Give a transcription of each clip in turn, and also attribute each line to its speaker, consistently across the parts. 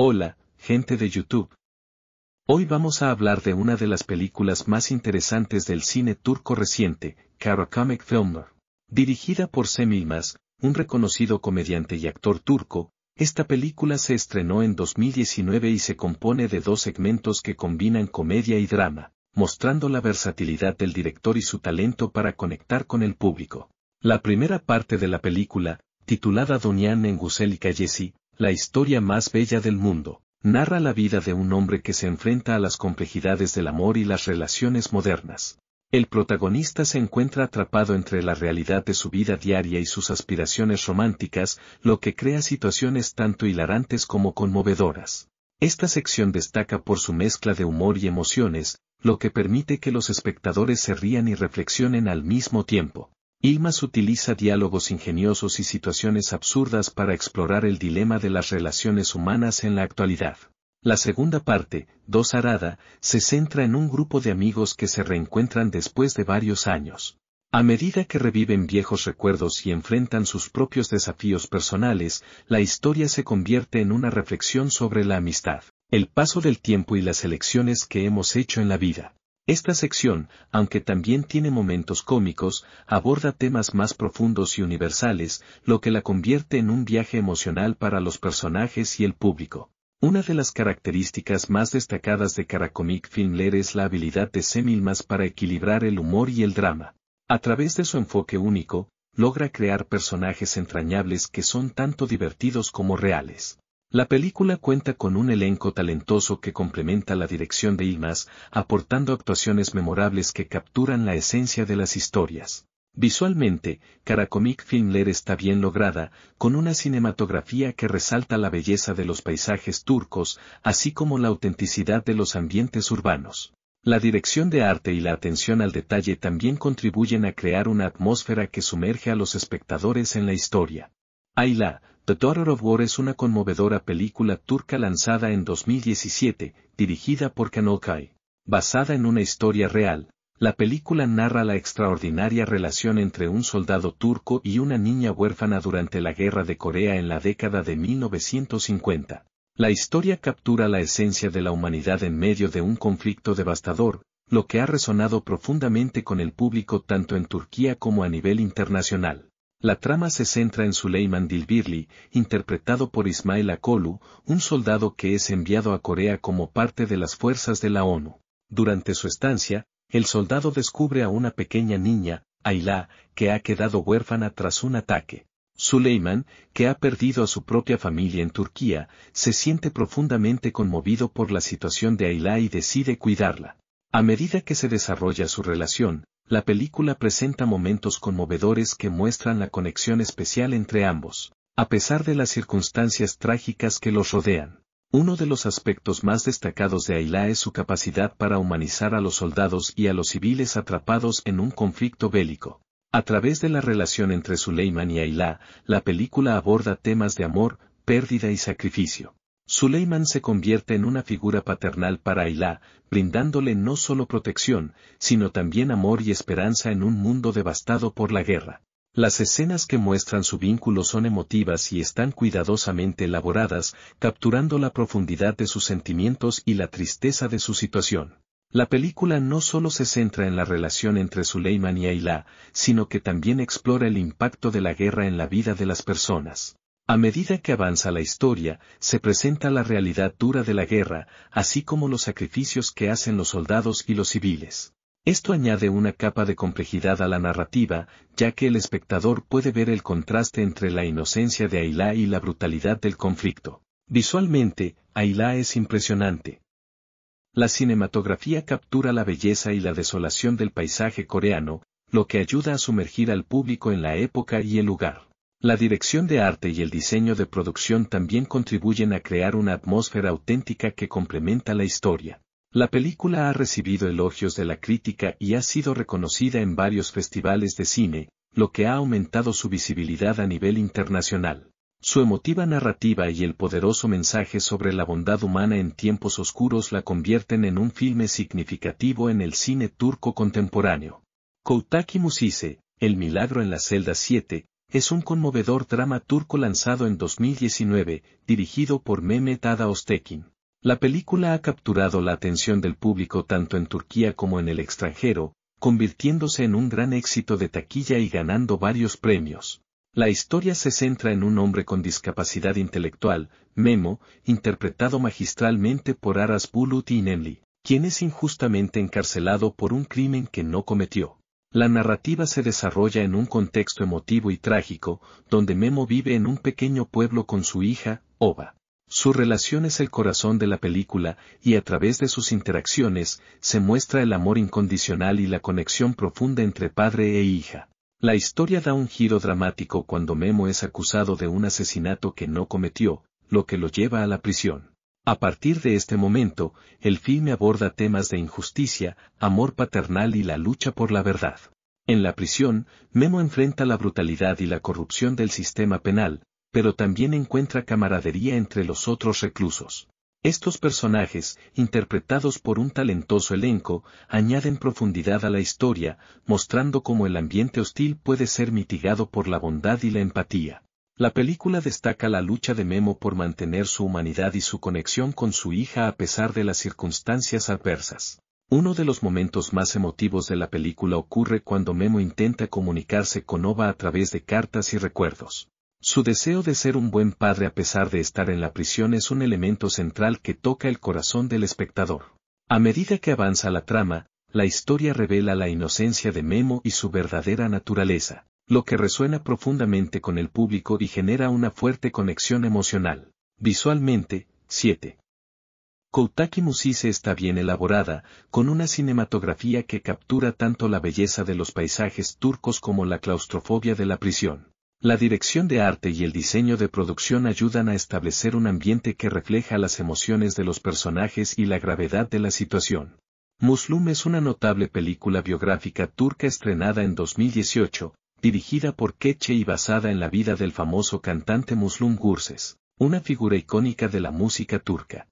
Speaker 1: Hola, gente de YouTube. Hoy vamos a hablar de una de las películas más interesantes del cine turco reciente, Karakamek Filmer. Dirigida por Semih Mas, un reconocido comediante y actor turco, esta película se estrenó en 2019 y se compone de dos segmentos que combinan comedia y drama, mostrando la versatilidad del director y su talento para conectar con el público. La primera parte de la película, titulada Donian Engusel y la historia más bella del mundo, narra la vida de un hombre que se enfrenta a las complejidades del amor y las relaciones modernas. El protagonista se encuentra atrapado entre la realidad de su vida diaria y sus aspiraciones románticas, lo que crea situaciones tanto hilarantes como conmovedoras. Esta sección destaca por su mezcla de humor y emociones, lo que permite que los espectadores se rían y reflexionen al mismo tiempo. Ilmas utiliza diálogos ingeniosos y situaciones absurdas para explorar el dilema de las relaciones humanas en la actualidad. La segunda parte, Dos Arada, se centra en un grupo de amigos que se reencuentran después de varios años. A medida que reviven viejos recuerdos y enfrentan sus propios desafíos personales, la historia se convierte en una reflexión sobre la amistad, el paso del tiempo y las elecciones que hemos hecho en la vida. Esta sección, aunque también tiene momentos cómicos, aborda temas más profundos y universales, lo que la convierte en un viaje emocional para los personajes y el público. Una de las características más destacadas de Caracomic Filmler es la habilidad de Semilmas para equilibrar el humor y el drama. A través de su enfoque único, logra crear personajes entrañables que son tanto divertidos como reales. La película cuenta con un elenco talentoso que complementa la dirección de Ilmas, aportando actuaciones memorables que capturan la esencia de las historias. Visualmente, Karakomic Filmler está bien lograda, con una cinematografía que resalta la belleza de los paisajes turcos, así como la autenticidad de los ambientes urbanos. La dirección de arte y la atención al detalle también contribuyen a crear una atmósfera que sumerge a los espectadores en la historia. Ayla, The Daughter of War es una conmovedora película turca lanzada en 2017, dirigida por Kanokai. Basada en una historia real, la película narra la extraordinaria relación entre un soldado turco y una niña huérfana durante la Guerra de Corea en la década de 1950. La historia captura la esencia de la humanidad en medio de un conflicto devastador, lo que ha resonado profundamente con el público tanto en Turquía como a nivel internacional. La trama se centra en Suleiman Dilbirli, interpretado por Ismail Akolu, un soldado que es enviado a Corea como parte de las fuerzas de la ONU. Durante su estancia, el soldado descubre a una pequeña niña, Ayla, que ha quedado huérfana tras un ataque. Suleiman, que ha perdido a su propia familia en Turquía, se siente profundamente conmovido por la situación de Ayla y decide cuidarla. A medida que se desarrolla su relación, la película presenta momentos conmovedores que muestran la conexión especial entre ambos, a pesar de las circunstancias trágicas que los rodean. Uno de los aspectos más destacados de Ayla es su capacidad para humanizar a los soldados y a los civiles atrapados en un conflicto bélico. A través de la relación entre Suleiman y Ayla, la película aborda temas de amor, pérdida y sacrificio. Suleiman se convierte en una figura paternal para Ayla, brindándole no solo protección, sino también amor y esperanza en un mundo devastado por la guerra. Las escenas que muestran su vínculo son emotivas y están cuidadosamente elaboradas, capturando la profundidad de sus sentimientos y la tristeza de su situación. La película no solo se centra en la relación entre Suleiman y Ayla, sino que también explora el impacto de la guerra en la vida de las personas. A medida que avanza la historia, se presenta la realidad dura de la guerra, así como los sacrificios que hacen los soldados y los civiles. Esto añade una capa de complejidad a la narrativa, ya que el espectador puede ver el contraste entre la inocencia de Ayla y la brutalidad del conflicto. Visualmente, Ayla es impresionante. La cinematografía captura la belleza y la desolación del paisaje coreano, lo que ayuda a sumergir al público en la época y el lugar. La dirección de arte y el diseño de producción también contribuyen a crear una atmósfera auténtica que complementa la historia. La película ha recibido elogios de la crítica y ha sido reconocida en varios festivales de cine, lo que ha aumentado su visibilidad a nivel internacional. Su emotiva narrativa y el poderoso mensaje sobre la bondad humana en tiempos oscuros la convierten en un filme significativo en el cine turco contemporáneo. Koutaki Musise, El milagro en la celda 7, es un conmovedor drama turco lanzado en 2019, dirigido por Mehmet Ada La película ha capturado la atención del público tanto en Turquía como en el extranjero, convirtiéndose en un gran éxito de taquilla y ganando varios premios. La historia se centra en un hombre con discapacidad intelectual, Memo, interpretado magistralmente por Aras Bulut y quien es injustamente encarcelado por un crimen que no cometió. La narrativa se desarrolla en un contexto emotivo y trágico, donde Memo vive en un pequeño pueblo con su hija, Ova. Su relación es el corazón de la película, y a través de sus interacciones, se muestra el amor incondicional y la conexión profunda entre padre e hija. La historia da un giro dramático cuando Memo es acusado de un asesinato que no cometió, lo que lo lleva a la prisión. A partir de este momento, el filme aborda temas de injusticia, amor paternal y la lucha por la verdad. En la prisión, Memo enfrenta la brutalidad y la corrupción del sistema penal, pero también encuentra camaradería entre los otros reclusos. Estos personajes, interpretados por un talentoso elenco, añaden profundidad a la historia, mostrando cómo el ambiente hostil puede ser mitigado por la bondad y la empatía. La película destaca la lucha de Memo por mantener su humanidad y su conexión con su hija a pesar de las circunstancias adversas. Uno de los momentos más emotivos de la película ocurre cuando Memo intenta comunicarse con Ova a través de cartas y recuerdos. Su deseo de ser un buen padre a pesar de estar en la prisión es un elemento central que toca el corazón del espectador. A medida que avanza la trama, la historia revela la inocencia de Memo y su verdadera naturaleza lo que resuena profundamente con el público y genera una fuerte conexión emocional. Visualmente, 7. Koutaki Musise está bien elaborada, con una cinematografía que captura tanto la belleza de los paisajes turcos como la claustrofobia de la prisión. La dirección de arte y el diseño de producción ayudan a establecer un ambiente que refleja las emociones de los personajes y la gravedad de la situación. Muslum es una notable película biográfica turca estrenada en 2018, dirigida por Keche y basada en la vida del famoso cantante Muslum Gurses, una figura icónica de la música turca.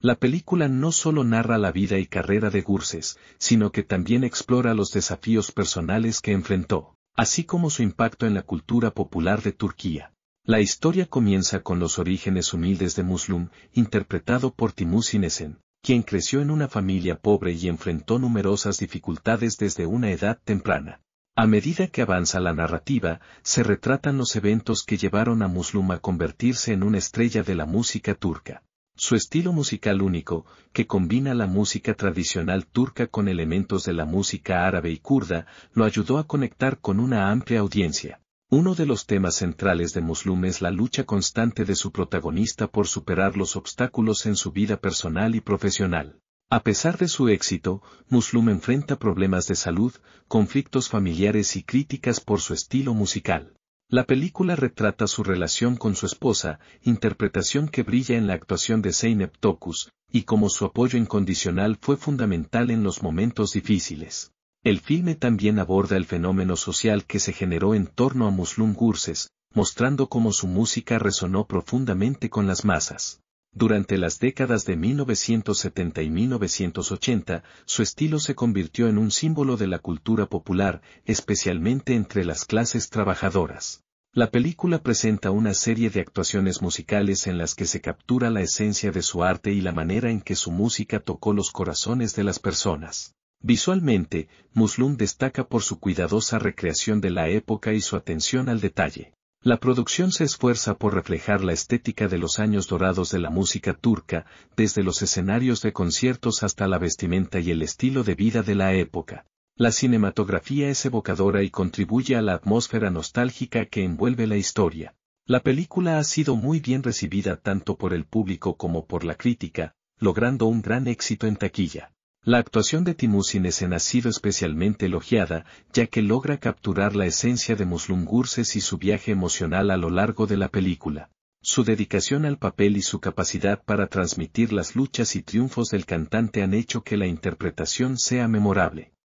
Speaker 1: La película no solo narra la vida y carrera de Gurses, sino que también explora los desafíos personales que enfrentó, así como su impacto en la cultura popular de Turquía. La historia comienza con los orígenes humildes de Muslum, interpretado por Timuçin Esen, quien creció en una familia pobre y enfrentó numerosas dificultades desde una edad temprana. A medida que avanza la narrativa, se retratan los eventos que llevaron a Muslum a convertirse en una estrella de la música turca. Su estilo musical único, que combina la música tradicional turca con elementos de la música árabe y kurda, lo ayudó a conectar con una amplia audiencia. Uno de los temas centrales de Muslum es la lucha constante de su protagonista por superar los obstáculos en su vida personal y profesional. A pesar de su éxito, Muslum enfrenta problemas de salud, conflictos familiares y críticas por su estilo musical. La película retrata su relación con su esposa, interpretación que brilla en la actuación de Zeynep Tokus, y cómo su apoyo incondicional fue fundamental en los momentos difíciles. El filme también aborda el fenómeno social que se generó en torno a Muslum Gurses, mostrando cómo su música resonó profundamente con las masas. Durante las décadas de 1970 y 1980, su estilo se convirtió en un símbolo de la cultura popular, especialmente entre las clases trabajadoras. La película presenta una serie de actuaciones musicales en las que se captura la esencia de su arte y la manera en que su música tocó los corazones de las personas. Visualmente, Muslum destaca por su cuidadosa recreación de la época y su atención al detalle. La producción se esfuerza por reflejar la estética de los años dorados de la música turca, desde los escenarios de conciertos hasta la vestimenta y el estilo de vida de la época. La cinematografía es evocadora y contribuye a la atmósfera nostálgica que envuelve la historia. La película ha sido muy bien recibida tanto por el público como por la crítica, logrando un gran éxito en taquilla. La actuación de Esen ha sido especialmente elogiada, ya que logra capturar la esencia de Muslum Gurses y su viaje emocional a lo largo de la película. Su dedicación al papel y su capacidad para transmitir las luchas y triunfos del cantante han hecho que la interpretación sea memorable.